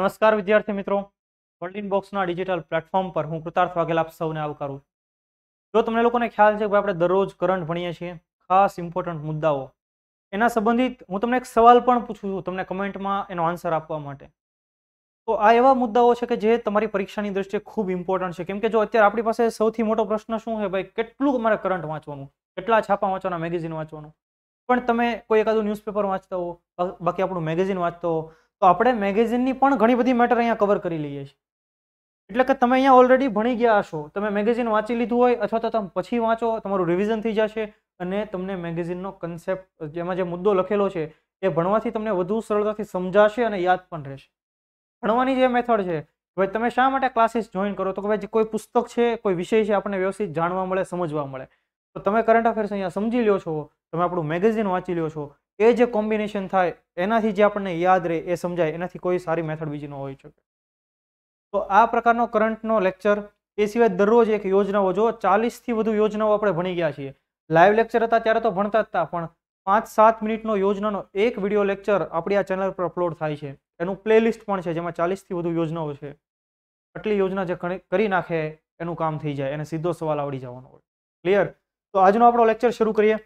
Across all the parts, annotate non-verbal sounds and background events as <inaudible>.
નમસ્કાર વિદ્યાર્થી મિત્રો વર્લ્ડ બોક્સના ડિજિટલ પ્લેટફોર્મ પર હું કૃતાર્થ વાઘેલ આપ સૌને આવકારું જો તમને લોકોને ખ્યાલ છે કે આપણે દરરોજ કરંટ ભણીએ છીએ ખાસ ઇમ્પોર્ટન્ટ મુદ્દાઓ એના સંબંધિત હું તમને એક સવાલ પણ પૂછું છું તમને કમેન્ટમાં એનો આન્સર આપવા માટે તો આ એવા મુદ્દાઓ છે કે જે તમારી પરીક્ષાની દ્રષ્ટિએ ખૂબ ઇમ્પોર્ટન્ટ છે કેમ કે જો અત્યારે આપણી પાસે સૌથી મોટો પ્રશ્ન શું છે ભાઈ કેટલું અમારે કરંટ વાંચવાનું કેટલા છાપા વાંચવાના મેગેઝિન વાંચવાનું પણ તમે કોઈ એકાદું ન્યૂઝપેપર વાંચતા હો બાકી આપણું મેગેઝિન વાંચતો હો તો આપણે મેગેઝિનની પણ ઘણી બધી મેટર અહીંયા કવર કરી લઈએ છીએ એટલે કે તમે અહીંયા ઓલરેડી ભણી ગયા હશો તમે મેગેઝિન વાંચી લીધું હોય અથવા તો તમે પછી વાંચો તમારું રિવિઝન થઈ જશે અને તમને મેગેઝિનનો કન્સેપ્ટ જેમાં જે મુદ્દો લખેલો છે એ ભણવાથી તમને વધુ સરળતાથી સમજાશે અને યાદ પણ રહેશે ભણવાની જે મેથડ છે ભાઈ તમે શા માટે ક્લાસીસ જોઈન કરો તો કે ભાઈ કોઈ પુસ્તક છે કોઈ વિષય છે આપણને વ્યવસ્થિત જાણવા મળે સમજવા મળે તો તમે કરંટ અફેર્સ અહીંયા સમજી લો છો તમે આપણું મેગેઝિન વાંચી લો છો એ જે કોમ્બિનેશન થાય એનાથી જે આપણને યાદ રહે એ સમજાય એનાથી કોઈ સારી મેથડ બીજી ન હોઈ શકે તો આ પ્રકારનો કરંટનો લેક્ચર એ સિવાય દરરોજ એક યોજનાઓ જો ચાલીસથી વધુ યોજનાઓ આપણે ભણી ગયા છીએ લાઈવ લેક્ચર હતા ત્યારે તો ભણતા જ હતા પણ પાંચ સાત મિનિટનો યોજનાનો એક વિડીયો લેક્ચર આપણી આ ચેનલ પર અપલોડ થાય છે એનું પ્લેલિસ્ટ પણ છે જેમાં ચાલીસથી વધુ યોજનાઓ છે આટલી યોજના જે કરી નાખે એનું કામ થઈ જાય એને સીધો સવાલ આવડી જવાનો હોય ક્લિયર તો આજનો આપણો લેક્ચર શરૂ કરીએ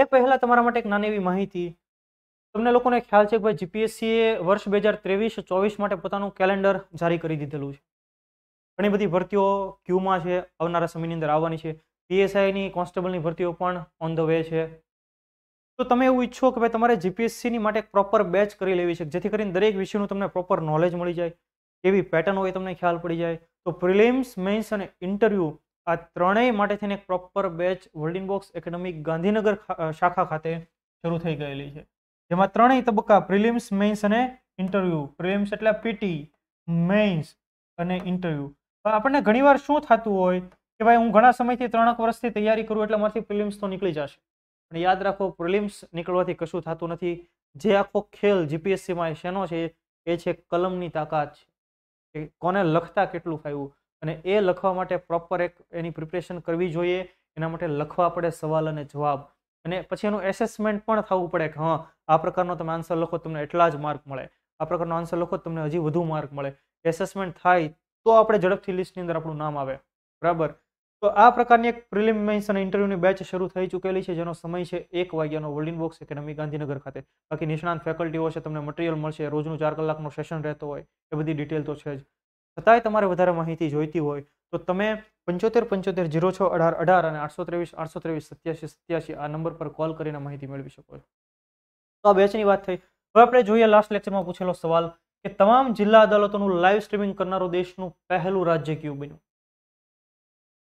એ પહેલાં તમારા માટે એક નાની એવી માહિતી તમને લોકોને ખ્યાલ છે કે ભાઈ જીપીએસસીએ વર્ષ બે હજાર ત્રેવીસ ચોવીસ માટે પોતાનું કેલેન્ડર જારી કરી દીધેલું છે ઘણી બધી ભરતીઓ ક્યુમાં છે આવનારા સમયની અંદર આવવાની છે પીએસઆઈની કોન્સ્ટેબલની ભરતીઓ પણ ઓન ધ વે છે તો તમે એવું ઈચ્છો કે ભાઈ તમારે જીપીએસસીની માટે એક પ્રોપર બેચ કરી લેવી છે જેથી કરીને દરેક વિષયનું તમને પ્રોપર નોલેજ મળી જાય એવી પેટર્ન હોય તમને ખ્યાલ પડી જાય તો પ્રિલિમ્સ મેન્સ અને ઇન્ટરવ્યૂ આ ત્રણેય માટે થઈને એક proper batch World Inbox academy Gandhinagar શાખા ખાતે શરૂ થઈ ગયેલી છે જેમાં ત્રણેય તબક્કા પ્રિલિમ્સ મેઇન્સ અને ઇન્ટરવ્યૂ પ્રિલિમ્સ એટલે પીટી મેઇન્સ અને ઇન્ટરવ્યૂ આપણને ઘણીવાર શું થતું હોય કે ભાઈ હું ઘણા સમયથી ત્રણેક વર્ષથી તૈયારી કરું એટલે મારાથી પ્રિલિમ્સ તો નીકળી જશે પણ યાદ રાખો પ્રિલિમ્સ નીકળવાથી કશું થતું નથી જે આખો ખેલ જીપીએસસીમાં શેનો છે એ છે કલમની તાકાત છે કોને લખતા કેટલું ફાવ્યું અને એ લખવા માટે પ્રોપર એક એની પ્રિપરેશન કરવી જોઈએ એના માટે લખવા પડે સવાલ અને જવાબ અને પછી એનું એસેસમેન્ટ પણ થવું પડે કે હા આ પ્રકારનો તમે આન્સર લખો તમને એટલા જ માર્ક મળે આ પ્રકારનો આન્સર લખો તમને હજી વધુ માર્ક મળે એસેસમેન્ટ થાય તો આપણે ઝડપથી લિસ્ટની અંદર આપણું નામ આવે બરાબર તો આ પ્રકારની એક પ્રિલિમ મેન્સ અને ઇન્ટરવ્યૂની બેચ શરૂ થઈ ચૂકેલી છે જેનો સમય છે એક વાગ્યાનો વર્લ્ડ બોક્સ એકેડમી ગાંધીનગર ખાતે બાકી નિષ્ણાંત ફેકલ્ટીઓ છે તમને મટીરિયલ મળશે રોજનું ચાર કલાકનો સેશન રહેતો હોય એ બધી ડિટેલ તો છે જ છતાંય તમારે વધારે માહિતી જોઈતી હોય તો તમે પંચોતેર પંચોતેર જીરો છ અઢાર અઢાર અને આઠસો ત્રેવીસ આઠસો ત્રેવીસ સત્યાસી સત્યાસી આ નંબર પર કોલ કરીને માહિતી મેળવી શકો છો તો આ બેચની વાત થઈ હવે આપણે જોઈએ લાસ્ટ લેક્ચરમાં પૂછેલો સવાલ કે તમામ જિલ્લા અદાલતોનું લાઈવ સ્ટ્રીમિંગ કરનારું દેશનું પહેલું રાજ્ય કયું બન્યું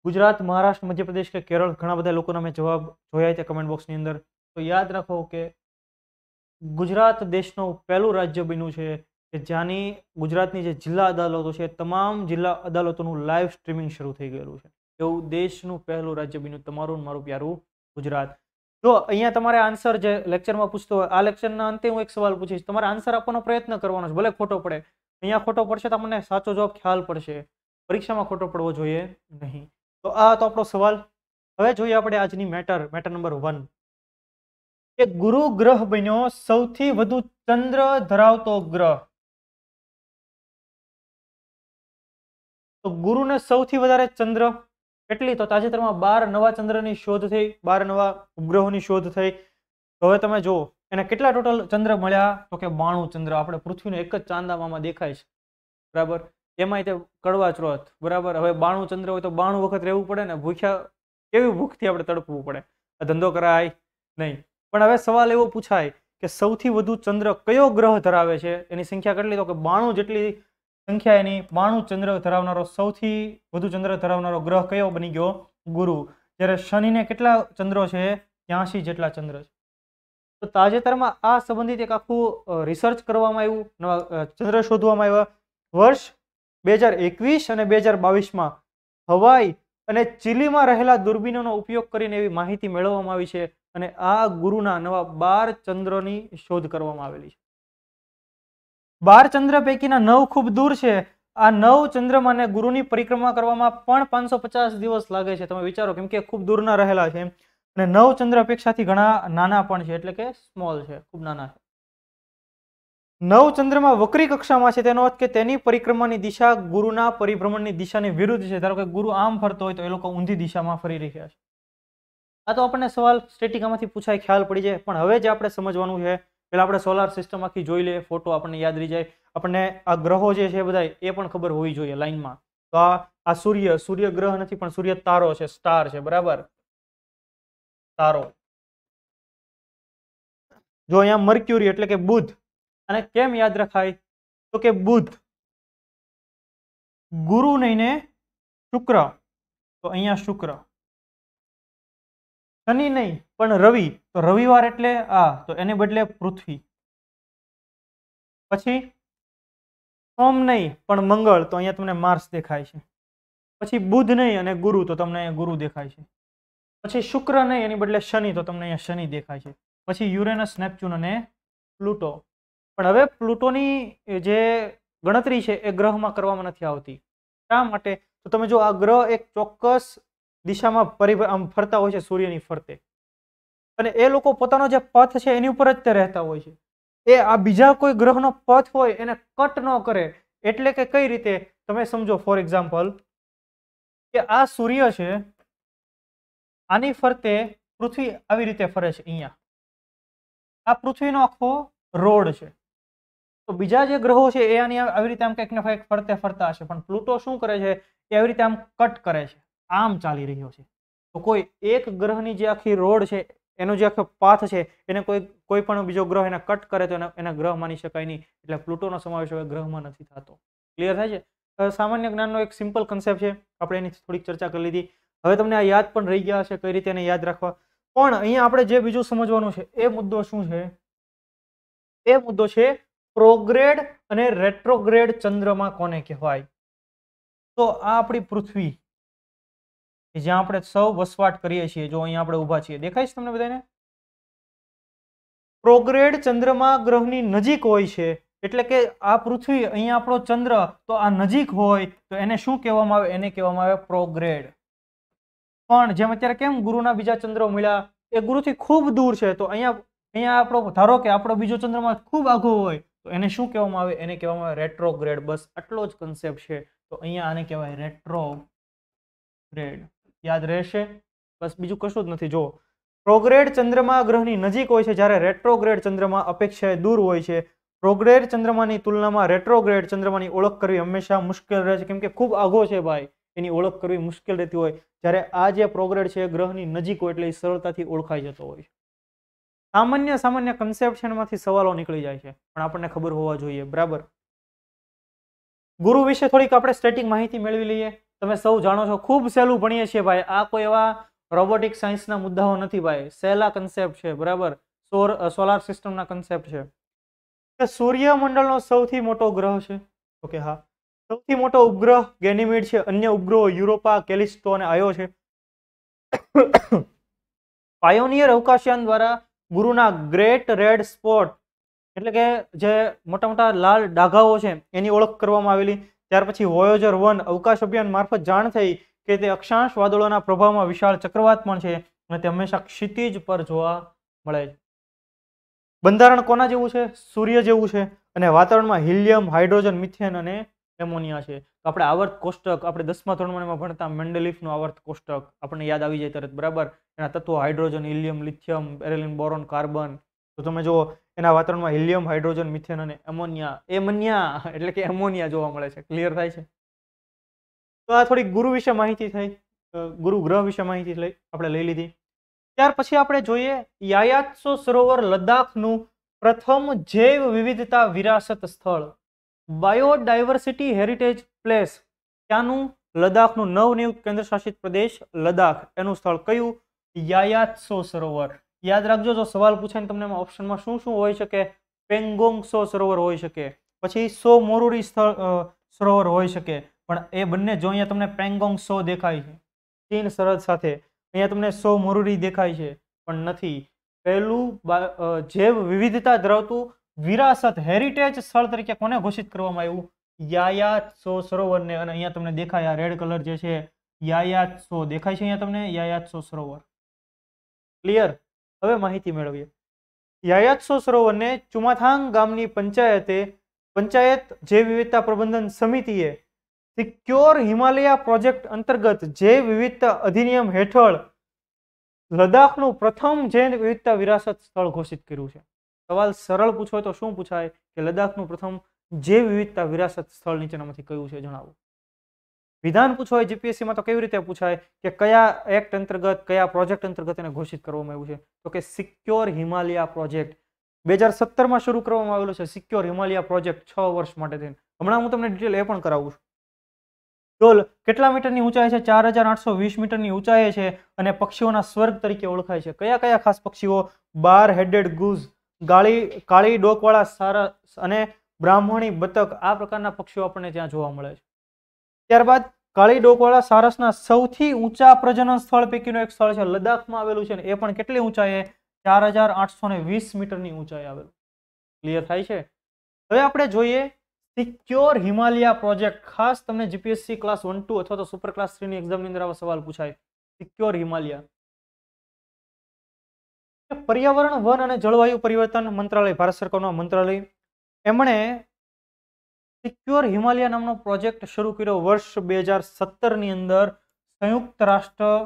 ગુજરાત મહારાષ્ટ્ર મધ્યપ્રદેશ કે કેરળ ઘણા બધા લોકોના મેં જવાબ જોયા છે કમેન્ટ બોક્સની અંદર તો યાદ રાખો કે ગુજરાત દેશનું પહેલું રાજ્ય બન્યું છે કે જ્યાંની ગુજરાતની જે જિલ્લા અદાલતો છે તમામ જિલ્લા અદાલતોનું લાઈવ સ્ટ્રીમિંગ શરૂ થઈ ગયેલું છે એવું દેશનું પહેલું રાજ્ય બન્યું તમારું મારું પ્યારું ગુજરાત તો અહીંયા તમારે આન્સર જે લેક્ચરમાં પૂછતો હોય આ લેક્ચરના અંતે હું એક સવાલ પૂછીશ તમારે આન્સર આપવાનો પ્રયત્ન કરવાનો છે ભલે ખોટો પડે અહીંયા ખોટો પડશે તમને સાચો જવાબ ખ્યાલ પડશે પરીક્ષામાં ખોટો પડવો જોઈએ નહીં તો આ હતો આપણો સવાલ હવે જોઈએ આપણે આજની મેટર મેટર નંબર વન કે ગુરુ ગ્રહ બન્યો સૌથી વધુ ચંદ્ર ધરાવતો ગ્રહ તો ગુરુને સૌથી વધારે ચંદ્ર કેટલી તો તાજેતરમાં બાર નવા ચંદ્રની શોધ થઈ બાર નવા ઉપગ્રહોની શોધ થઈ તો હવે તમે જુઓ એને કેટલા ટોટલ ચંદ્ર મળ્યા તો કે બાણું ચંદ્ર આપણે પૃથ્વીનો એક જ ચાંદામાં દેખાય છે બરાબર એમાંય તે કડવા ચોથ બરાબર હવે બાણું ચંદ્ર હોય તો બાણું વખત રહેવું પડે ને ભૂખ્યા કેવી ભૂખથી આપણે તડપવું પડે આ ધંધો કરાય નહીં પણ હવે સવાલ એવો પૂછાય કે સૌથી વધુ ચંદ્ર કયો ગ્રહ ધરાવે છે એની સંખ્યા કેટલી તો કે બાણું જેટલી સંખ્યા એની બાણું ચંદ્ર ધરાવનારો સૌથી વધુ ચંદ્ર ધરાવનારો ગ્રહ કયો બની ગયો ગુરુ જ્યારે શનિને કેટલા ચંદ્રો છે ત્યાંસી જેટલા ચંદ્ર છે તો તાજેતરમાં આ સંબંધિત એક આખું રિસર્ચ કરવામાં આવ્યું નવા ચંદ્ર શોધવામાં આવ્યા વર્ષ બે હજાર એકવીસ અને બે હજાર બાવીસમાં હવાઈ અને ચીલીમાં રહેલા દુર્બીનોનો ઉપયોગ કરીને એવી માહિતી મેળવવામાં આવી છે અને આ ગુરુના નવા બાર ચંદ્રોની શોધ કરવામાં આવેલી છે બાર ચંદ્ર પૈકીના નવ ખૂબ દૂર છે આ નવ ચંદ્રમાને ગુરુની પરિક્રમા કરવામાં પણ પાંચસો પચાસ દિવસ લાગે છે તમે વિચારો કેમ કે ખૂબ દૂરના રહેલા છે અને નવ ચંદ્ર અપેક્ષાથી ઘણા નાના પણ છે એટલે કે સ્મોલ છે ખૂબ નાના છે નવ ચંદ્રમાં વક્રી કક્ષામાં છે તેનો અર્થ કે તેની પરિક્રમાની દિશા ગુરુના પરિભ્રમણની દિશાની વિરુદ્ધ છે ધારો કે ગુરુ આમ ફરતો હોય તો એ લોકો ઊંધી દિશામાં ફરી રહ્યા છે આ તો આપણને સવાલ સ્ટેટિકામાંથી પૂછાય ખ્યાલ પડી જાય પણ હવે જે આપણે સમજવાનું છે પેલા આપણે સોલાર સિસ્ટમ આખી જોઈ લઈએ ફોટો આપણને યાદ રહી જાય આપણને આ ગ્રહો જે છે બધા એ પણ ખબર હોવી જોઈએ લાઈનમાં તો આ આ સૂર્ય સૂર્ય ગ્રહ નથી પણ સૂર્ય તારો છે સ્ટાર છે બરાબર તારો જો અહીંયા મર્ક્યુરી એટલે કે બુધ અને કેમ યાદ રખાય તો કે બુધ ગુરુ નહીં ને શુક્ર તો અહીંયા શુક્ર શનિ નહીં પણ રવિ તો રવિવાર એટલે આ તો એને બદલે પૃથ્વી પછી સોમ નહીં પણ મંગળ તો અહીંયા તમને માર્સ દેખાય છે પછી બુધ નહીં અને ગુરુ તો તમને અહીંયા ગુરુ દેખાય છે પછી શુક્ર નહીં એની બદલે શનિ તો તમને અહીંયા શનિ દેખાય છે પછી યુરેનસ નેપચ્યુન અને પ્લુટો પણ હવે પ્લુટોની જે ગણતરી છે એ ગ્રહમાં કરવામાં નથી આવતી શા માટે તો તમે જો આ ગ્રહ એક ચોક્કસ દિશામાં પરિ આમ ફરતા હોય છે સૂર્યની ફરતે અને એ લોકો પોતાનો જે પથ છે એની ઉપર જ તે રહેતા હોય છે એ આ બીજા કોઈ ગ્રહનો પથ હોય એને કટ ન કરે એટલે કે કઈ રીતે તમે સમજો ફોર એક્ઝામ્પલ કે આ સૂર્ય છે આની ફરતે પૃથ્વી આવી રીતે ફરે છે અહીંયા આ પૃથ્વીનો આખો રોડ છે તો બીજા જે ગ્રહો છે એ આની આવી રીતે આમ કંઈક ને કંઈક ફરતે ફરતા હશે પણ પ્લુટો શું કરે છે એ આવી રીતે આમ કટ કરે છે આમ ચાલી રહ્યો છે તો કોઈ એક ગ્રહની જે આખી રોડ છે એનો જે આખો પાથ છે એને કોઈ કોઈ પણ બીજો ગ્રહ એને કટ કરે તો એના ગ્રહ માની શકાય નહીં એટલે પ્લુટોનો સમાવેશ હવે ગ્રહમાં નથી થતો ક્લિયર થાય છે સામાન્ય જ્ઞાનનો એક સિમ્પલ કન્સેપ્ટ છે આપણે એની થોડીક ચર્ચા કરી લીધી હવે તમને આ યાદ પણ રહી ગયા છે કઈ રીતે એને યાદ રાખવા પણ અહીંયા આપણે જે બીજું સમજવાનું છે એ મુદ્દો શું છે એ મુદ્દો છે પ્રોગ્રેડ અને રેટ્રોગ્રેડ ચંદ્રમાં કોને કહેવાય તો આ આપણી પૃથ્વી કે જ્યાં આપણે સૌ વસવાટ કરીએ છીએ જો અહીંયા આપણે ઊભા છીએ દેખાય છે તમને બધાને પ્રોગ્રેડ ચંદ્રમા ગ્રહની નજીક હોય છે એટલે કે આ પૃથ્વી અહીંયા આપણો ચંદ્ર તો આ નજીક હોય તો એને શું કહેવામાં આવે એને કહેવામાં આવે પ્રોગ્રેડ પણ જેમ અત્યારે કેમ ગુરુના બીજા ચંદ્રો મળ્યા એ ગુરુથી ખૂબ દૂર છે તો અહીંયા અહીંયા આપણો ધારો કે આપણો બીજો ચંદ્રમાં ખૂબ આઘો હોય તો એને શું કહેવામાં આવે એને કહેવામાં આવે રેટ્રોગ્રેડ બસ આટલો જ કન્સેપ્ટ છે તો અહીંયા આને કહેવાય રેટ્રોગ્રેડ યાદ રહેશે બસ બીજું કશું જ નથી જો પ્રોગ્રેડ ચંદ્રમા ગ્રહની નજીક હોય છે જ્યારે રેટ્રોગ્રેડ ચંદ્રમા અપેક્ષાએ દૂર હોય છે પ્રોગ્રેડ ચંદ્રમાની તુલનામાં રેટ્રોગ્રેડ ચંદ્રમાની ઓળખ કરવી હંમેશા મુશ્કેલ રહે છે કેમ કે ખૂબ આઘો છે ભાઈ એની ઓળખ કરવી મુશ્કેલ રહેતી હોય જ્યારે આ જે પ્રોગ્રેડ છે ગ્રહની નજીક હોય એટલે એ સરળતાથી ઓળખાઈ જતો હોય છે સામાન્ય સામાન્ય કન્સેપ્શનમાંથી સવાલો નીકળી જાય છે પણ આપણને ખબર હોવા જોઈએ બરાબર ગુરુ વિશે થોડીક આપણે સ્ટેટિક માહિતી મેળવી લઈએ તમે સૌ જાણો છો ખૂબ સહેલું ભણીએ છીએ ભાઈ આ કોઈ એવા રોબોટિક સાયન્સના મુદ્દાઓ નથી ભાઈ સહેલા કન્સેપ્ટ છે બરાબર સોર સોલાર સિસ્ટમના કન્સેપ્ટ છે સૂર્યમંડળનો સૌથી મોટો ગ્રહ છે ઓકે હા સૌથી મોટો ઉપગ્રહ ગેનિમિડ છે અન્ય ઉપગ્રહો યુરોપા કેલિસ્ટો અને આયો છે પાયોનિયર અવકાશયાન દ્વારા ગુરુના ગ્રેટ રેડ સ્પોટ એટલે કે જે મોટા મોટા લાલ ડાઘાઓ છે એની ઓળખ કરવામાં આવેલી ત્યાર પછી વોયોજર વન અવકાશ અભિયાન મારફત જાણ થઈ કે તે અક્ષાંશ વાદળોના પ્રભાવમાં વિશાળ ચક્રવાત પણ છે અને તે હંમેશા ક્ષિતિજ પર જોવા મળે છે બંધારણ કોના જેવું છે સૂર્ય જેવું છે અને વાતાવરણમાં હિલિયમ હાઇડ્રોજન મિથેન અને એમોનિયા છે આપણે આવર્ત કોષ્ટક આપણે દસમા ધોરણમાં એમાં ભણતા મેન્ડેલિફનું આવર્ત કોષ્ટક આપણને યાદ આવી જાય તરત બરાબર એના તત્વો હાઇડ્રોજન હિલિયમ લિથિયમ એરેલિન બોરોન કાર્બન તો તમે જો એના વાતાવરણમાં હિલિયમ હાઇડ્રોજન મિથેન અને એમોનિયા એમનિયા એટલે કે એમોનિયા જોવા મળે છે ક્લિયર થાય છે તો આ થોડી ગુરુ વિશે માહિતી થઈ ગુરુ ગ્રહ વિશે માહિતી આપણે લઈ લીધી ત્યાર પછી આપણે જોઈએ યાયાત્સો સરોવર લદ્દાખનું પ્રથમ જૈવ વિવિધતા વિરાસત સ્થળ બાયોડાયવર્સિટી હેરિટેજ પ્લેસ ત્યાંનું લદ્દાખનું નવનિયુક્ત કેન્દ્રશાસિત પ્રદેશ લદ્દાખ એનું સ્થળ કયું યાયાત્સો સરોવર યાદ રાખજો જો સવાલ પૂછાય તમને ઓપ્શનમાં શું શું હોઈ શકે પેંગોંગ સો સરોવર હોઈ શકે પછી સો મોરુરી સરોવર હોઈ શકે પણ એ બંને જો અહીંયા તમને પેંગોંગ સો દેખાય છે ચીન સરહદ સાથે અહીંયા તમને સો મોરુરી દેખાય છે પણ નથી પહેલું જૈવ વિવિધતા ધરાવતું વિરાસત હેરિટેજ સ્થળ તરીકે કોને ઘોષિત કરવામાં આવ્યું યાયાત યાયાત્સો સરોવરને અને અહીંયા તમને દેખાય આ રેડ કલર જે છે યાયાત યાયાત્સો દેખાય છે અહીંયા તમને સો સરોવર ક્લિયર હવે માહિતી મેળવીએ યાયાત્સો સરોવરને ચુમાથાંગ ગામની પંચાયતે પંચાયત જૈવ વિવિધતા પ્રબંધન સમિતિએ સિક્યોર હિમાલયા પ્રોજેક્ટ અંતર્ગત જૈવ વિવિધતા અધિનિયમ હેઠળ લદ્દાખનું પ્રથમ જૈન વિવિધતા વિરાસત સ્થળ ઘોષિત કર્યું છે સવાલ સરળ પૂછો તો શું પૂછાય કે લદ્દાખનું પ્રથમ જૈવ વિવિધતા વિરાસત સ્થળ નીચેનામાંથી કયું છે જણાવો વિધાન પૂછાય જીપીએસસીમાં તો કેવી રીતે પૂછાય કે કયા એક્ટ અંતર્ગત કયા પ્રોજેક્ટ અંતર્ગત એને ઘોષિત કરવામાં આવ્યું છે તો કે સિક્યોર હિમાલયા પ્રોજેક્ટ બે હજાર સત્તરમાં શરૂ કરવામાં આવેલો છે સિક્યોર હિમાલયા પ્રોજેક્ટ છ વર્ષ માટે થઈને હમણાં હું તમને ડિટેલ એ પણ કરાવું છું ડોલ કેટલા મીટરની ઊંચાઈ છે ચાર હજાર આઠસો વીસ મીટરની ઊંચાઈ છે અને પક્ષીઓના સ્વર્ગ તરીકે ઓળખાય છે કયા કયા ખાસ પક્ષીઓ બાર હેડેડ ગુઝ ગાળી કાળી ડોકવાળા સારસ અને બ્રાહ્મણી બતક આ પ્રકારના પક્ષીઓ આપણને ત્યાં જોવા મળે છે ત્યારબાદ કાળી ડોકવાળા સારસના સૌથી ઊંચા પ્રજનન સ્થળ પૈકીનું એક સ્થળ છે લદ્દાખમાં આવેલું છે એ પણ કેટલી ઊંચાઈ ચાર હજાર આઠસો ને વીસ મીટરની ઊંચાઈ આવેલું ક્લિયર થાય છે હવે આપણે જોઈએ સિક્યોર હિમાલયા પ્રોજેક્ટ ખાસ તમને જીપીએસસી ક્લાસ વન ટુ અથવા તો સુપર ક્લાસ થ્રીની એક્ઝામની અંદર આવા સવાલ પૂછાય સિક્યોર હિમાલયા પર્યાવરણ વન અને જળવાયુ પરિવર્તન મંત્રાલય ભારત સરકારનું મંત્રાલય એમણે સિક્યોર હિમાલય નામનો પ્રોજેક્ટ શરૂ કર્યો વર્ષ બે હજાર સત્તરની અંદર સંયુક્ત રાષ્ટ્ર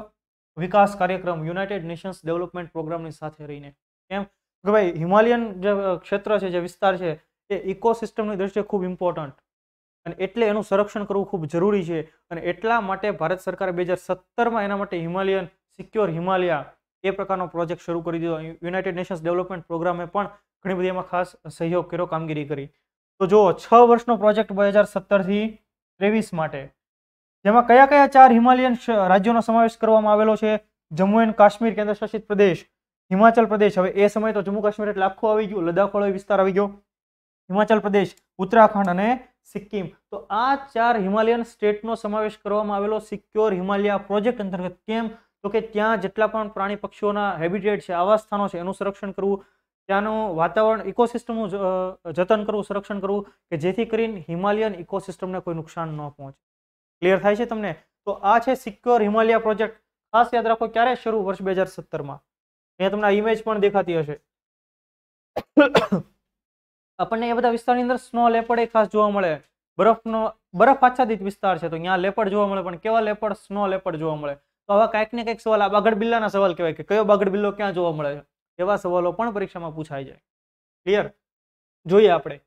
વિકાસ કાર્યક્રમ યુનાઇટેડ નેશન્સ ડેવલપમેન્ટ પ્રોગ્રામની સાથે રહીને કેમ કે ભાઈ હિમાલયન જે ક્ષેત્ર છે જે વિસ્તાર છે એ ઇકોસિસ્ટમની દ્રષ્ટિએ ખૂબ ઇમ્પોર્ટન્ટ અને એટલે એનું સંરક્ષણ કરવું ખૂબ જરૂરી છે અને એટલા માટે ભારત સરકારે બે હજાર સત્તરમાં એના માટે હિમાલયન સિક્યોર હિમાલયા એ પ્રકારનો પ્રોજેક્ટ શરૂ કરી દીધો યુનાઇટેડ નેશન્સ ડેવલપમેન્ટ પ્રોગ્રામે પણ ઘણી બધી એમાં ખાસ સહયોગ કર્યો કામગીરી કરી તો જો છ વર્ષનો પ્રોજેક્ટ બે હજાર સત્તરથી ત્રેવીસ માટે જેમાં કયા કયા ચાર હિમાલયન રાજ્યોનો સમાવેશ કરવામાં આવેલો છે જમ્મુ એન્ડ કાશ્મીર કેન્દ્રશાસિત પ્રદેશ હિમાચલ પ્રદેશ હવે એ સમયે તો જમ્મુ કાશ્મીર એટલે આખું આવી ગયું લદ્દાખ વાળો વિસ્તાર આવી ગયો હિમાચલ પ્રદેશ ઉત્તરાખંડ અને સિક્કિમ તો આ ચાર હિમાલયન સ્ટેટનો સમાવેશ કરવામાં આવેલો સિક્યોર હિમાલયા પ્રોજેક્ટ અંતર્ગત કેમ તો કે ત્યાં જેટલા પણ પ્રાણી પક્ષીઓના હેબિટેટ છે આવાસ સ્થાનો છે એનું સંરક્ષણ કરવું ત્યાંનું વાતાવરણ ઇકોસિસ્ટમનું જતન કરવું સંરક્ષણ કરવું કે જેથી કરીને હિમાલયન ઇકોસિસ્ટમને કોઈ નુકસાન ન પહોંચે ક્લિયર થાય છે તમને તો આ છે સિક્યોર હિમાલયા પ્રોજેક્ટ ખાસ યાદ રાખો ક્યારે શરૂ વર્ષ બે હજાર સત્તરમાં અહીંયા તમને ઇમેજ પણ દેખાતી હશે આપણને એ બધા વિસ્તારની અંદર સ્નો લેપડ એ ખાસ જોવા મળે બરફનો બરફ આચ્છાદિત વિસ્તાર છે તો અહીંયા લેપડ જોવા મળે પણ કેવા લેપડ સ્નો લેપડ જોવા મળે તો આવા કંઈક ને કંઈક સવાલ આ બાગડ બિલ્લાના સવાલ કહેવાય કે કયો બાગડ બિલ્લો ક્યાં જોવા મળે છે એવા સવાલો પણ પરીક્ષામાં પૂછાય છે ક્લિયર જોઈએ આપણે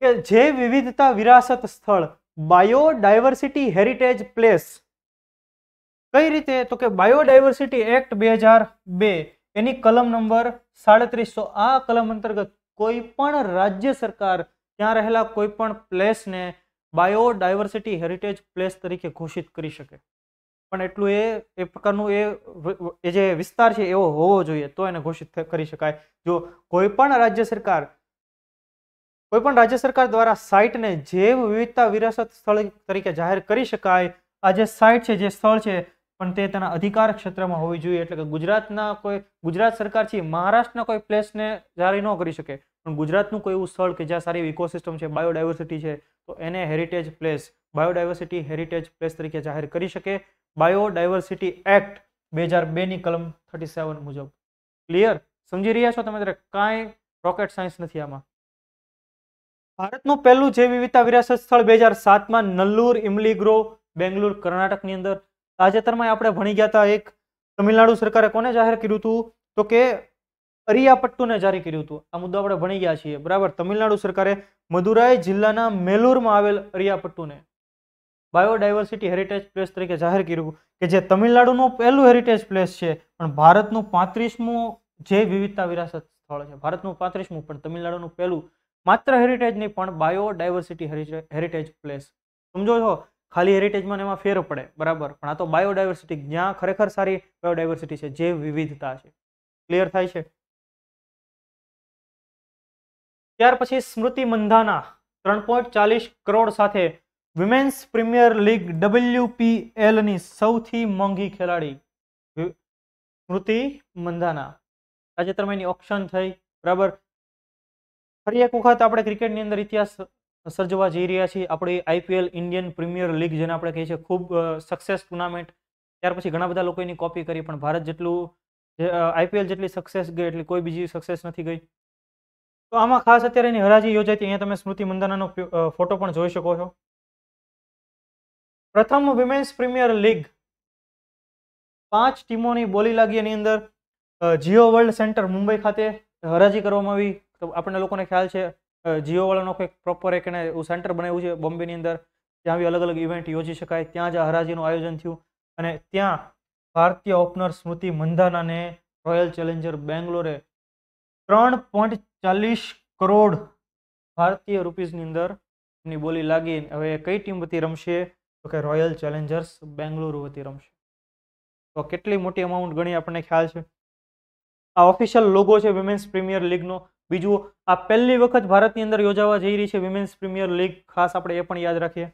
કે જે વિવિધતા વિરાસત સ્થળ બાયોડાયવર્સિટી હેરિટેજ પ્લેસ કઈ રીતે તો કે બાયોડાયવર્સિટી એક્ટ બે હજાર બે એની કલમ નંબર સાડત્રીસો આ કલમ અંતર્ગત કોઈ પણ રાજ્ય સરકાર ત્યાં રહેલા કોઈ પણ પ્લેસને બાયોડાયવર્સિટી હેરિટેજ પ્લેસ તરીકે ઘોષિત કરી શકે પણ એટલું એ એ પ્રકારનું એ જે વિસ્તાર છે એવો હોવો જોઈએ તો એને ઘોષિત કરી શકાય જો કોઈ પણ રાજ્ય સરકાર કોઈ પણ રાજ્ય સરકાર દ્વારા સાઇટને જૈવ વિવિધતા વિરાસત સ્થળ તરીકે જાહેર કરી શકાય આ જે સાઇટ છે જે સ્થળ છે પણ તે તેના અધિકાર ક્ષેત્રમાં હોવી જોઈએ એટલે કે ગુજરાતના કોઈ ગુજરાત સરકાર છે મહારાષ્ટ્રના કોઈ પ્લેસને જારી ન કરી શકે પણ ગુજરાતનું કોઈ એવું સ્થળ કે જ્યાં સારી ઇકોસિસ્ટમ છે બાયોડાયવર્સિટી છે તો એને heritage place biodiversity heritage place તરીકે જાહેર કરી શકે બાયોડાયવર્સિટી એક્ટ બે હજાર બે ની કલમ થર્ટી સેવન મુજબ ક્લિયર સમજી રહ્યા છો તમે કાંઈ રોકેટ સાયન્સ નથી આમાં ભારતનું પહેલું જૈવ વિવિધતા વિરાસત સ્થળ બે હજાર સાતમાં નલ્લુર ઇમલીગ્રો બેંગ્લુર કર્ણાટકની અંદર તાજેતરમાં આપણે ભણી ગયા હતા એક તમિલનાડુ સરકારે કોને જાહેર કર્યું હતું તો કે અરિયાપટ્ટુને જારી કર્યું હતું આ મુદ્દો આપણે ભણી ગયા છીએ બરાબર તમિલનાડુ સરકારે મદુરાઈ જિલ્લાના મેલુરમાં આવેલ અરિયાપટ્ટુને બાયોડાયવર્સિટી હેરિટેજ પ્લેસ તરીકે જાહેર કર્યું કે જે તમિલનાડુનું પહેલું હેરિટેજ પ્લેસ છે પણ ભારતનું પાંત્રીસમું જે વિવિધતા વિરાસત સ્થળ છે ભારતનું પાંત્રીસમું પણ તમિલનાડુનું પહેલું માત્ર હેરિટેજ નહીં પણ બાયોડાયવર્સિટી હેરિટેજ પ્લેસ સમજો છો ખાલી હેરિટેજમાં એમાં ફેર પડે બરાબર પણ આ તો બાયોડાયવર્સિટી જ્યાં ખરેખર સારી બાયોડાયવર્સિટી છે જે વિવિધતા છે ક્લિયર થાય છે ત્યાર પછી સ્મૃતિ મંધાના ત્રણ પોઈન્ટ ચાલીસ કરોડ સાથે વિમેન્સ પ્રીમિયર લીગ ડબલ્યુપીએલની સૌથી મોંઘી ખેલાડી સ્મૃતિ મંધાના તાજેતરમાં એની ઓપ્શન થઈ બરાબર ફરી એક વખત આપણે ક્રિકેટની અંદર ઇતિહાસ સર્જવા જઈ રહ્યા છીએ આપણી આઈપીએલ ઇન્ડિયન પ્રીમિયર લીગ જેને આપણે કહીએ છીએ ખૂબ સક્સેસ ટુર્નામેન્ટ ત્યાર પછી ઘણા બધા લોકો એની કોપી કરી પણ ભારત જેટલું આઈપીએલ જેટલી સક્સેસ ગઈ એટલી કોઈ બીજી સક્સેસ નથી ગઈ તો આમાં ખાસ અત્યારે એની હરાજી યોજાઈ હતી અહીંયા તમે સ્મૃતિ મંદાનાનો ફોટો પણ જોઈ શકો છો પ્રથમ વિમેન્સ પ્રીમિયર લીગ પાંચ ટીમોની બોલી લાગી એની અંદર જીઓ વર્લ્ડ સેન્ટર મુંબઈ ખાતે હરાજી કરવામાં આવી તો આપણને લોકોને ખ્યાલ છે જીઓ વર્લ્ડનો કંઈક પ્રોપર એક એને સેન્ટર બનાવ્યું છે બોમ્બેની અંદર ત્યાં બી અલગ અલગ ઇવેન્ટ યોજી શકાય ત્યાં જ હરાજીનું આયોજન થયું અને ત્યાં ભારતીય ઓપનર સ્મૃતિ મંધાનાને રોયલ ચેલેન્જર બેંગ્લોરે ત્રણ પોઈન્ટ ચાલીસ કરોડ ભારતીય રૂપીઝની અંદર એમની બોલી લાગી હવે કઈ ટીમ બધી રમશે તો કે રોયલ ચેલેન્જર્સ બેંગલુરુ વતી રમશે તો કેટલી મોટી અમાઉન્ટ ગણી આપણને ખ્યાલ છે આ ઓફિશિયલ લોગો છે વિમેન્સ પ્રીમિયર લીગનો બીજું આ પહેલી વખત ભારતની અંદર યોજાવા જઈ રહી છે વિમેન્સ પ્રીમિયર લીગ ખાસ આપણે એ પણ યાદ રાખીએ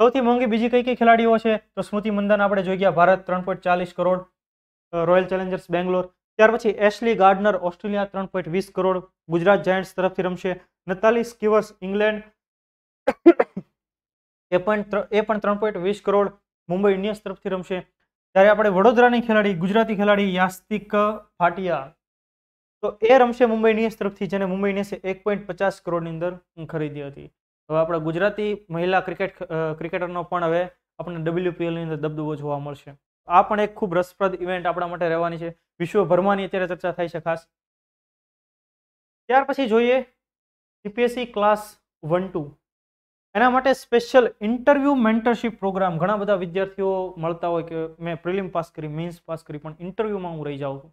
સૌથી મોંઘી બીજી કઈ કઈ ખેલાડીઓ છે તો સ્મૃતિ મંદન આપણે જોઈ ગયા ભારત ત્રણ કરોડ રોયલ ચેલેન્જર્સ બેંગ્લોર ત્યાર પછી એશલી ગાર્ડનર ઓસ્ટ્રેલિયા ત્રણ પોઈન્ટ વીસ કરોડ ગુજરાત જાયન્ટ્સ તરફથી રમશે નતાલી સ્કીવર્સ ઇંગ્લેન્ડ એ પણ એ પણ ત્રણ પોઈન્ટ વીસ કરોડ મુંબઈ ઇન્ડિયન્સ તરફથી રમશે ત્યારે આપણે વડોદરાની ખેલાડી ગુજરાતી ખેલાડી યાસ્તિક ફાટિયા તો એ રમશે મુંબઈ ઇન્ડિયન્સ તરફથી જેને મુંબઈ ઇન્ડિયન્સે એક પોઈન્ટ પચાસ કરોડની અંદર ખરીદી હતી હવે આપણા ગુજરાતી મહિલા ક્રિકેટ ક્રિકેટરનો પણ હવે આપણને ડબલ્યુપીએલની અંદર દબદબો જોવા મળશે આ પણ એક ખૂબ રસપ્રદ ઇવેન્ટ આપણા માટે રહેવાની છે વિશ્વભરમાંની અત્યારે ચર્ચા થાય છે ખાસ ત્યાર પછી જોઈએ જીપીએસસી ક્લાસ વન ટુ એના માટે સ્પેશિયલ ઇન્ટરવ્યુ મેન્ટરશીપ પ્રોગ્રામ ઘણા બધા વિદ્યાર્થીઓ મળતા હોય કે મેં પ્રિલિમ પાસ કરી મેન્સ પાસ કરી પણ ઇન્ટરવ્યુમાં હું રહી જાઉં છું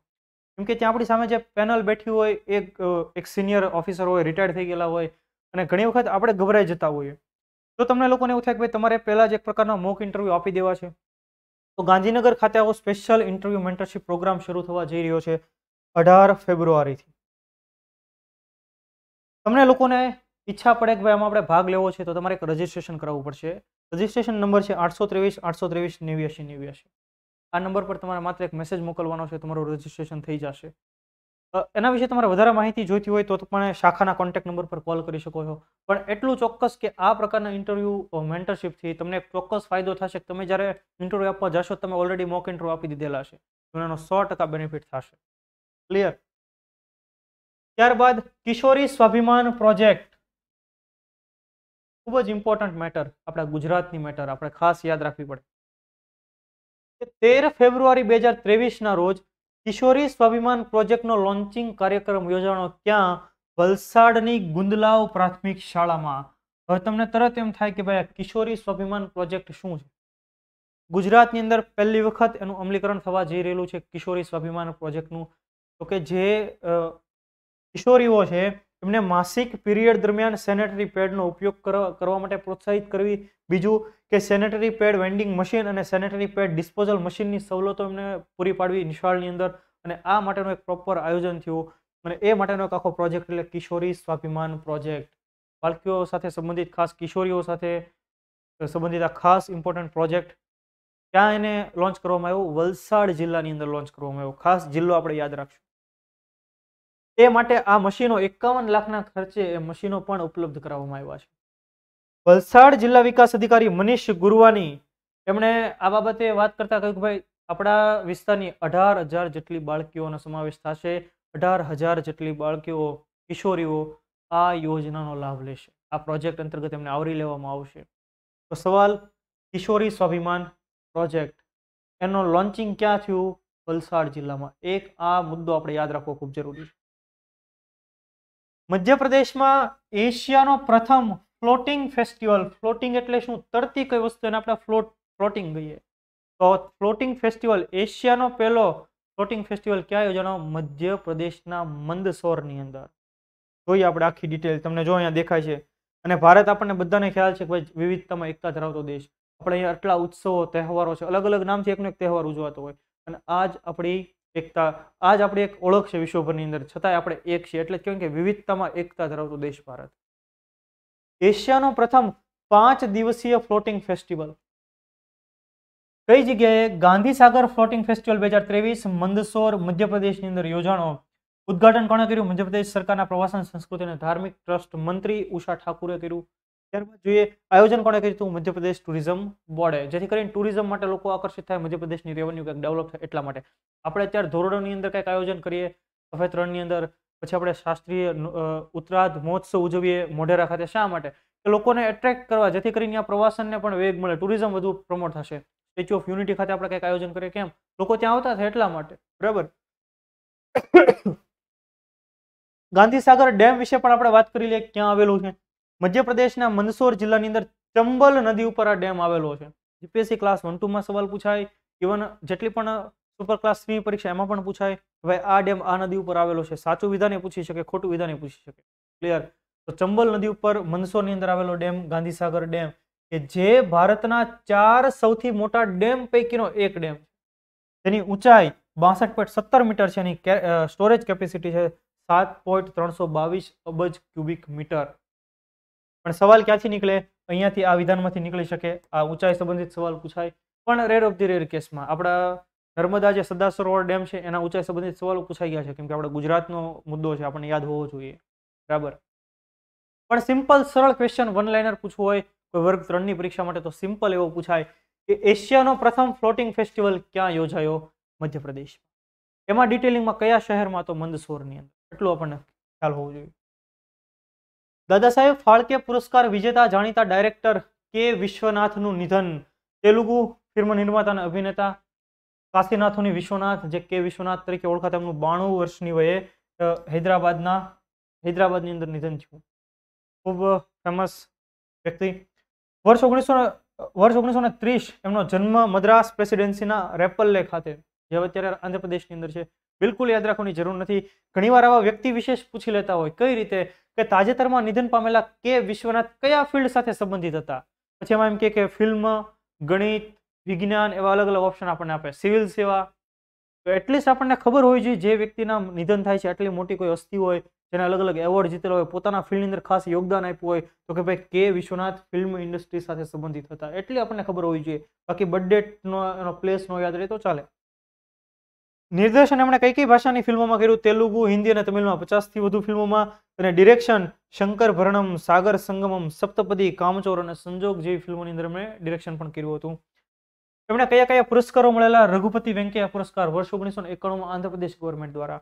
કેમ કે ત્યાં આપણી સામે જે પેનલ બેઠી હોય એક એક સિનિયર ઓફિસર હોય રિટાયર્ડ થઈ ગયેલા હોય અને ઘણી વખત આપણે ગભરાઈ જતા હોઈએ તો તમને લોકોને એવું થાય કે ભાઈ તમારે પહેલાં જ એક પ્રકારના મોક ઇન્ટરવ્યૂ આપી દેવા છે તો ગાંધીનગર ખાતે આવો સ્પેશિયલ ઇન્ટરવ્યૂ મેન્ટરશીપ પ્રોગ્રામ શરૂ થવા જઈ રહ્યો છે અઢાર ફેબ્રુઆરીથી તમને લોકોને ઈચ્છા પડે કે ભાઈ આમાં આપણે ભાગ લેવો છે તો તમારે એક રજિસ્ટ્રેશન કરાવવું પડશે રજિસ્ટ્રેશન નંબર છે આઠસો ત્રેવીસ આઠસો ત્રેવીસ નેવ્યાસી નેવ્યાસી આ નંબર પર તમારે માત્ર એક મેસેજ મોકલવાનો છે તમારું રજીસ્ટ્રેશન થઈ જશે એના વિશે તમારે વધારે માહિતી જોઈતી હોય તો પણ શાખાના કોન્ટેક્ટ નંબર પર કોલ કરી શકો છો પણ એટલું ચોક્કસ કે આ પ્રકારના ઇન્ટરવ્યૂ મેન્ટરશીપથી તમને ચોક્કસ ફાયદો થશે તમે જ્યારે ઇન્ટરવ્યૂ આપવા જશો તમે ઓલરેડી મોક ઇન્ટરવ્યૂ આપી દીધેલા છે એનો સો ટકા બેનિફિટ થશે ક્લિયર ત્યારબાદ કિશોરી સ્વાભિમાન પ્રોજેક્ટ ખૂબ જ ઇમ્પોર્ટન્ટ મેટર આપણા ગુજરાતની મેટર આપણે ખાસ યાદ રાખવી પડે તેર ફેબ્રુઆરી બે હજાર ત્રેવીસના રોજ કિશોરી સ્વાભિમાન પ્રોજેક્ટનો લોન્ચિંગ કાર્યક્રમ યોજાણો ક્યાં વલસાડની ગુંદલાવ પ્રાથમિક શાળામાં હવે તમને તરત એમ થાય કે ભાઈ કિશોરી સ્વાભિમાન પ્રોજેક્ટ શું છે ગુજરાતની અંદર પહેલી વખત એનું અમલીકરણ થવા જઈ રહેલું છે કિશોરી સ્વાભિમાન પ્રોજેક્ટનું તો કે જે કિશોરીઓ છે એમને માસિક પીરિયડ દરમિયાન સેનેટરી પેડનો ઉપયોગ કરવા માટે પ્રોત્સાહિત કરવી બીજું કે સેનેટરી પેડ વેન્ડિંગ મશીન અને સેનેટરી પેડ ડિસ્પોઝલ મશીનની સવલતો એમને પૂરી પાડવી નિશાળની અંદર અને આ માટેનું એક પ્રોપર આયોજન થયું અને એ માટેનો એક આખો પ્રોજેક્ટ એટલે કિશોરી સ્વાભિમાન પ્રોજેક્ટ બાળકીઓ સાથે સંબંધિત ખાસ કિશોરીઓ સાથે સંબંધિત આ ખાસ ઇમ્પોર્ટન્ટ પ્રોજેક્ટ ત્યાં એને લોન્ચ કરવામાં આવ્યો વલસાડ જિલ્લાની અંદર લોન્ચ કરવામાં આવ્યો ખાસ જિલ્લો આપણે યાદ રાખશું એ માટે આ મશીનો એકાવન લાખના ખર્ચે એ મશીનો પણ ઉપલબ્ધ કરાવવામાં આવ્યા છે વલસાડ જિલ્લા વિકાસ અધિકારી મનીષ ગુરવાની એમણે આ બાબતે વાત કરતા કહ્યું કે ભાઈ આપણા વિસ્તારની અઢાર હજાર જેટલી બાળકીઓનો સમાવેશ થશે અઢાર હજાર જેટલી બાળકીઓ કિશોરીઓ આ યોજનાનો લાભ લેશે આ પ્રોજેક્ટ અંતર્ગત એમને આવરી લેવામાં આવશે તો સવાલ કિશોરી સ્વાભિમાન પ્રોજેક્ટ એનો લોન્ચિંગ ક્યાં થયું વલસાડ જિલ્લામાં એક આ મુદ્દો આપણે યાદ રાખવો ખૂબ જરૂરી છે મધ્યપ્રદેશમાં એશિયાનો પ્રથમ ફ્લોટિંગ ફેસ્ટિવલ ફ્લોટિંગ એટલે શું તરતી કઈ વસ્તુ એને આપણે ફ્લોટ ફ્લોટિંગ કહીએ તો ફ્લોટિંગ ફેસ્ટિવલ એશિયાનો પહેલો ફ્લોટિંગ ફેસ્ટિવલ ક્યાં યોજાણો મધ્યપ્રદેશના મંદસોરની અંદર જોઈએ આપણે આખી ડિટેલ તમને જો અહીંયા દેખાય છે અને ભારત આપણને બધાને ખ્યાલ છે કે ભાઈ વિવિધતામાં એકતા ધરાવતો દેશ આપણે અહીંયા આટલા ઉત્સવો તહેવારો છે અલગ અલગ નામથી એકનો એક તહેવાર ઉજવાતો હોય અને આ જ આપણી એકતા આજ આપણે એક ઓળખ છે વિશ્વભરની અંદર છતાંય આપણે એક છીએ એટલે કેમ કે વિવિધતામાં એકતા ધરાવતો દેશ ભારત એશિયાનો પ્રથમ પાંચ દિવસીય ફ્લોટિંગ ફેસ્ટિવલ કઈ જગ્યાએ ગાંધીસાગર ફ્લોટિંગ ફેસ્ટિવલ બે હજાર ત્રેવીસ મંદસોર મધ્યપ્રદેશની અંદર યોજાણો ઉદઘાટન કોણે કર્યું મધ્યપ્રદેશ સરકારના પ્રવાસન સંસ્કૃતિ અને ધાર્મિક ટ્રસ્ટ મંત્રી ઉષા ઠાકુરે કર્યું ત્યારબાદ જોઈએ આયોજન કોણે કર્યું હતું મધ્યપ્રદેશ ટુરિઝમ બોર્ડે જેથી કરીને ટુરિઝમ માટે લોકો આકર્ષિત થાય મધ્યપ્રદેશની રેવન્યુ કંઈક ડેવલપ થાય એટલા માટે આપણે અત્યારે ધોરણોની અંદર કંઈક આયોજન કરીએ સફેદ ત્રણની અંદર પછી આપણે શાસ્ત્રીય ઉત્તરાધ મહોત્સવ ઉજવીએ મોઢેરા ખાતે શા માટે કે લોકોને એટ્રેક્ટ કરવા જેથી કરીને આ પ્રવાસનને પણ વેગ મળે ટુરિઝમ વધુ પ્રમોટ થશે સ્ટેચ્યુ ઓફ યુનિટી ખાતે આપણે કંઈક આયોજન કરીએ કેમ લોકો ત્યાં આવતા થાય એટલા માટે બરાબર <coughs> ગાંધીસાગર ડેમ વિશે પણ આપણે વાત કરી લઈએ ક્યાં આવેલું છે મધ્યપ્રદેશના મંદસોર જિલ્લાની અંદર ચંબલ નદી ઉપર આ ડેમ આવેલો છે જીપીએસસી ક્લાસ વન ટુમાં સવાલ પૂછાય ઇવન જેટલી પણ સુપર ક્લાસ થ્રી પરીક્ષા એમાં પણ પૂછાય ભાઈ આ ડેમ આ નદી ઉપર આવેલો છે સાચું વિધાને પૂછી શકે ખોટું વિધાને પૂછી શકે ક્લિયર તો ચંબલ નદી ઉપર મનસોરની અંદર આવેલો ડેમ ગાંધીસાગર ડેમ કે જે ભારતના ચાર સૌથી મોટા ડેમ પૈકીનો એક ડેમ તેની ઊંચાઈ બાસઠ પોઈન્ટ સત્તર મીટર છે એની સ્ટોરેજ કેપેસિટી છે સાત પોઈન્ટ ત્રણસો બાવીસ અબજ ક્યુબિક મીટર પણ સવાલ ક્યાંથી નીકળે અહીંયાથી આ વિધાનમાંથી નીકળી શકે આ ઊંચાઈ સંબંધિત સવાલ પૂછાય પણ રેર ઓફ ધી રેર કેસમાં આપણા નર્મદા જે સરદાર સરોવર ડેમ છે એના ઊંચાઈ સંબંધિત સવાલો પૂછાઈ ગયા છે કેમ કે આપણે ગુજરાતનો મુદ્દો છે આપણને યાદ હોવો જોઈએ બરાબર પણ સિમ્પલ સરળ ક્વેશ્ચન વન લાઇનર પૂછવું હોય કોઈ વર્ગ ત્રણની પરીક્ષા માટે તો સિમ્પલ એવો પૂછાય કે એશિયાનો પ્રથમ ફ્લોટિંગ ફેસ્ટિવલ ક્યાં યોજાયો મધ્યપ્રદેશમાં એમાં ડિટેલિંગમાં કયા શહેરમાં તો મંદસોરની અંદર એટલું આપણને ખ્યાલ હોવો જોઈએ દાદા સાહેબ ફાળકે પુરસ્કાર વિજેતા જાણીતા ડાયરેક્ટર કે વિશ્વનાથનું નિધન તેલુગુ ફિલ્મ નિર્માતા અને અભિનેતા કાશીનાથોની વિશ્વનાથ જે કે વિશ્વનાથ તરીકે ઓળખાતા એમનું બાણું વર્ષની વયે હૈદરાબાદના હૈદરાબાદની અંદર નિધન થયું ખૂબ ફેમસ વ્યક્તિ વર્ષ ઓગણીસો વર્ષ ઓગણીસો ને ત્રીસ એમનો જન્મ મદ્રાસ પ્રેસિડેન્સીના રેપલ્લે ખાતે જે અત્યારે આંધ્રપ્રદેશની અંદર છે બિલકુલ યાદ રાખવાની જરૂર નથી ઘણીવાર આવા વ્યક્તિ વિશેષ પૂછી લેતા હોય કઈ રીતે કે તાજેતરમાં નિધન પામેલા કે વિશ્વનાથ કયા ફિલ્ડ સાથે સંબંધિત હતા પછી એમાં એમ કે કે ફિલ્મ ગણિત વિજ્ઞાન એવા અલગ અલગ ઓપ્શન આપણને આપે સિવિલ સેવા તો એટલીસ્ટ આપણને ખબર હોવી જોઈએ જે વ્યક્તિના નિધન થાય છે આટલી મોટી કોઈ હસ્તી હોય જેને અલગ અલગ એવોર્ડ જીતેલા હોય પોતાના ફિલ્ડની અંદર ખાસ યોગદાન આપ્યું હોય તો કે ભાઈ કે વિશ્વનાથ ફિલ્મ ઇન્ડસ્ટ્રી સાથે સંબંધિત હતા એટલી આપણને ખબર હોવી જોઈએ બાકી બર્થ ડેટનો એનો પ્લેસનો યાદ રહે તો ચાલે નિર્દેશન એમણે કઈ કઈ ભાષાની ફિલ્મોમાં કર્યું તેલુગુ હિન્દી અને તમિલમાં પચાસથી વધુ ફિલ્મોમાં અને ડિરેક્શન શંકર ભરણમ સાગર સંગમમ સપ્તપદી કામચોર અને સંજોગ જેવી ફિલ્મોની અંદર એમણે ડિરેક્શન પણ કર્યું હતું એમણે કયા કયા પુરસ્કારો મળેલા રઘુપતિ વેંકૈયા પુરસ્કાર વર્ષ ઓગણીસો એકાણુંમાં આંધ્રપ્રદેશ ગવર્મેન્ટ દ્વારા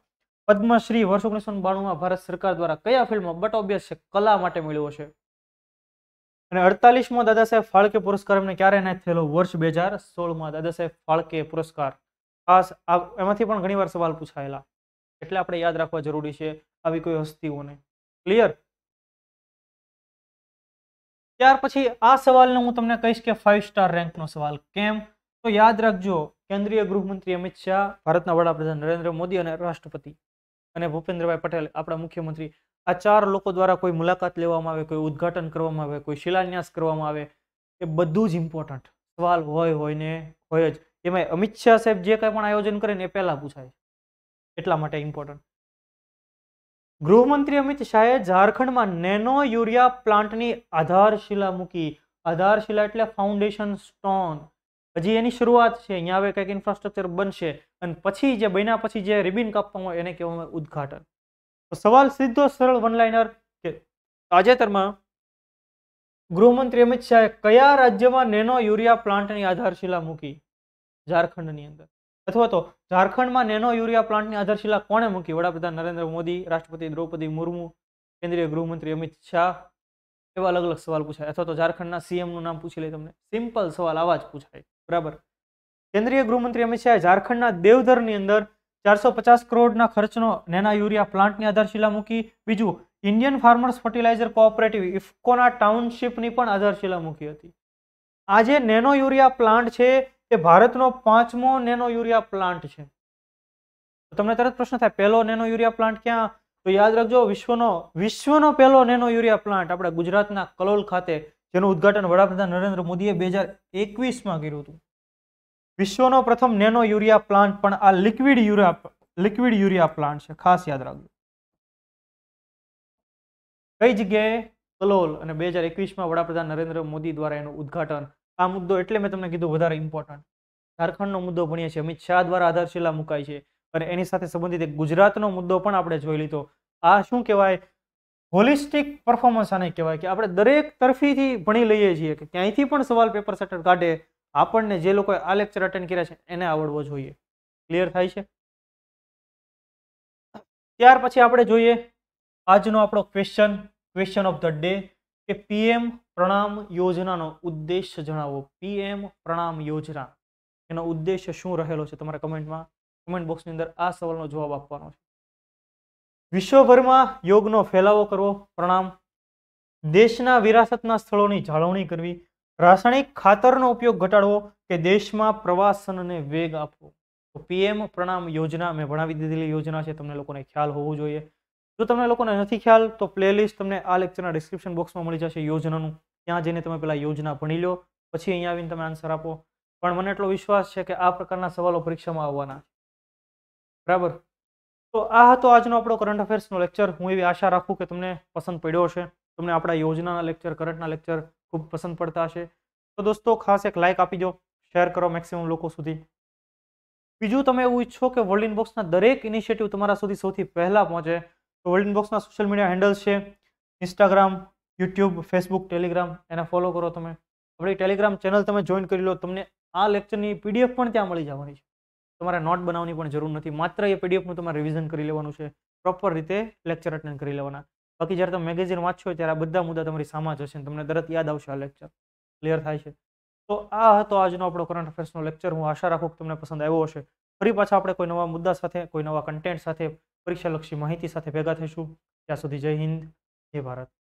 પદ્મશ્રી વર્ષ ઓગણીસો બાણુંમાં ભારત સરકાર દ્વારા કયા ફિલ્મમાં બટ ઓબ્વિયસ છે કલા માટે મળ્યો છે અને અડતાલીસમાં દાદા ફાળકે પુરસ્કાર એમને ક્યારે એનાયત થયેલો વર્ષ બે હજાર સોળમાં દાદા ફાળકે પુરસ્કાર આ એમાંથી પણ ઘણીવાર સવાલ પૂછાયેલા એટલે આપણે યાદ રાખવા જરૂરી છે આવી કોઈ હસ્તીઓને ક્લિયર ત્યાર પછી આ સવાલને હું તમને કહીશ કે ફાઇવ સ્ટાર રેન્કનો સવાલ કેમ તો યાદ રાખજો કેન્દ્રીય ગૃહમંત્રી અમિત શાહ ભારતના વડાપ્રધાન નરેન્દ્ર મોદી અને રાષ્ટ્રપતિ અને ભૂપેન્દ્રભાઈ પટેલ આપણા મુખ્યમંત્રી આ ચાર લોકો દ્વારા કોઈ મુલાકાત લેવામાં આવે કોઈ ઉદઘાટન કરવામાં આવે કોઈ શિલાન્યાસ કરવામાં આવે એ બધું જ ઇમ્પોર્ટન્ટ સવાલ હોય હોય ને હોય જ એમાં અમિત શાહ સાહેબ જે કંઈ પણ આયોજન કરે ને એ પહેલાં પૂછાય એટલા માટે ઇમ્પોર્ટન્ટ ગૃહમંત્રી અમિત શાહે ઝારખંડમાં નેનો યુરિયા પ્લાન્ટની આધારશિલા મૂકી આધારશિલા એટલે ફાઉન્ડેશન સ્ટોન હજી એની શરૂઆત છે અહીંયા હવે કંઈક ઇન્ફ્રાસ્ટ્રક્ચર બનશે અને પછી જે બન્યા પછી જે રિબિન કાપવામાં હોય એને કહેવામાં આવે ઉદઘાટન તો સવાલ સીધો સરળ વનલાઇનર કે તાજેતરમાં ગૃહમંત્રી અમિત શાહે કયા રાજ્યમાં નેનો યુરિયા પ્લાન્ટની આધારશિલા મૂકી ઝારખંડની અંદર અથવા તો ઝારખંડમાં નેનો યુરિયા પ્લાન્ટની આધારશિલા કોણે મૂકી વડાપ્રધાન નરેન્દ્ર મોદી રાષ્ટ્રપતિ દ્રૌપદી મુર્મુ કેન્દ્રીય ગૃહમંત્રી અમિત શાહ એવા અલગ અલગ સવાલ પૂછાય અથવા તો ઝારખંડના સીએમ નું નામ પૂછી લે તમને સિમ્પલ સવાલ આવા જ પૂછાય બરાબર કેન્દ્રીય ગૃહમંત્રી અમિત શાહે ઝારખંડના દેવધરની અંદર ચારસો પચાસ કરોડના ખર્ચનો નેના યુરિયા પ્લાન્ટની આધારશિલા મૂકી બીજું ઇન્ડિયન ફાર્મર્સ ફર્ટિલાઇઝર કોઓપરેટિવ ઇફકોના ટાઉનશીપની પણ આધારશિલા મૂકી હતી આજે નેનો યુરિયા પ્લાન્ટ છે એ ભારતનો પાંચમો નેનો યુરિયા પ્લાન્ટ છે તો તમને તરત પ્રશ્ન થાય પહેલો નેનો યુરિયા પ્લાન્ટ ક્યાં તો યાદ રાખજો વિશ્વનો વિશ્વનો પહેલો નેનો યુરિયા પ્લાન્ટ આપણા ગુજરાતના કલોલ ખાતે જેનું ઉદ્ઘાટન વડાપ્રધાન નરેન્દ્ર મોદીએ બે હજાર એકવીસમાં કર્યું હતું વિશ્વનો પ્રથમ નેનો યુરિયા પ્લાન્ટ પણ આ liquid urea liquid urea plant છે ખાસ યાદ રાખજો કઈ જગ્યાએ કલોલ અને બે હજાર એકવીસમાં વડાપ્રધાન નરેન્દ્ર મોદી દ્વારા એનું ઉદ્ઘાટન આ મુદ્દો એટલે મેં તમને કીધું વધારે ઇમ્પોર્ટન્ટ ઝારખંડનો મુદ્દો ભણીએ છીએ અમિત શાહ દ્વારા આધારશિલા મુકાય છે અને એની સાથે સંબંધિત ગુજરાતનો મુદ્દો પણ આપણે જોઈ લીધો આ શું કહેવાય હોલિસ્ટિક પરફોર્મન્સ આને કહેવાય કે આપણે દરેક તરફીથી ભણી લઈએ છીએ કે ક્યાંયથી પણ સવાલ પેપર સેટર કાઢે આપણને જે લોકોએ આ લેક્ચર અટેન્ડ કર્યા છે એને આવડવો જોઈએ ક્લિયર થાય છે ત્યાર પછી આપણે જોઈએ આજનો આપણો question question of the day કે પીએમ પ્રણામ યોજનાનો ઉદ્દેશ જણાવો પીએમ પ્રણામ યોજના એનો ઉદ્દેશ્ય શું રહેલો છે તમારા કમેન્ટમાં કમેન્ટ બોક્સની અંદર આ સવાલનો જવાબ આપવાનો છે વિશ્વભરમાં યોગનો ફેલાવો કરવો પ્રણામ દેશના વિરાસતના સ્થળોની જાળવણી કરવી રાસાયણિક ખાતરનો ઉપયોગ ઘટાડવો કે દેશમાં પ્રવાસનને વેગ આપવો પીએમ પ્રણામ યોજના મેં ભણાવી દીધેલી યોજના છે તમને લોકોને ખ્યાલ હોવો જોઈએ જો તમને લોકોને નથી ખ્યાલ તો પ્લેલિસ્ટ તમને આ લેક્ચરના ડિસ્ક્રિપ્શન બોક્સમાં મળી જશે યોજનાનું ત્યાં જઈને તમે પહેલાં યોજના ભણી લો પછી અહીંયા આવીને તમે આન્સર આપો પણ મને એટલો વિશ્વાસ છે કે આ પ્રકારના સવાલો પરીક્ષામાં આવવાના બરાબર તો આ હતો આજનો આપણો કરંટ અફેર્સનો લેક્ચર હું એવી આશા રાખું કે તમને પસંદ પડ્યો હશે તમને આપણા યોજનાના લેક્ચર કરંટના લેક્ચર ખૂબ પસંદ પડતા હશે તો દોસ્તો ખાસ એક લાઇક આપી દો શેર કરો મેક્સિમમ લોકો સુધી બીજું તમે એવું ઈચ્છો કે વર્લ્ડ ઇનબોક્સના દરેક ઇનિશિયેટિવ તમારા સુધી સૌથી પહેલાં પહોંચે તો વર્લ્ડ ઇનબોક્સના સોશિયલ મીડિયા હેન્ડલ્સ છે ઇન્સ્ટાગ્રામ યુટ્યુબ ફેસબુક ટેલિગ્રામ એને ફોલો કરો તમે આપણી ટેલિગ્રામ ચેનલ તમે જોઈન કરી લો તમને આ લેક્ચરની પીડીએફ પણ ત્યાં મળી જવાની છે તમારે નોટ બનાવવાની પણ જરૂર નથી માત્ર એ પીડીએફનું તમારે રિવિઝન કરી લેવાનું છે પ્રોપર રીતે લેક્ચર અટેન્ડ કરી લેવાના બાકી જ્યારે તમે મેગેઝિન વાંચશો ત્યારે આ બધા મુદ્દા તમારી સામે જશે તમને તરત યાદ આવશે આ લેક્ચર ક્લિયર થાય છે તો આ હતો આજનો આપણો કરંટ અફેર્સનો લેક્ચર હું આશા રાખું કે તમને પસંદ આવ્યો હશે ફરી પાછા આપણે કોઈ નવા મુદ્દા સાથે કોઈ નવા કન્ટેન્ટ સાથે પરીક્ષા લક્ષી માહિતી સાથે ભેગા થઈશું ત્યાં સુધી જય હિન્દ જય ભારત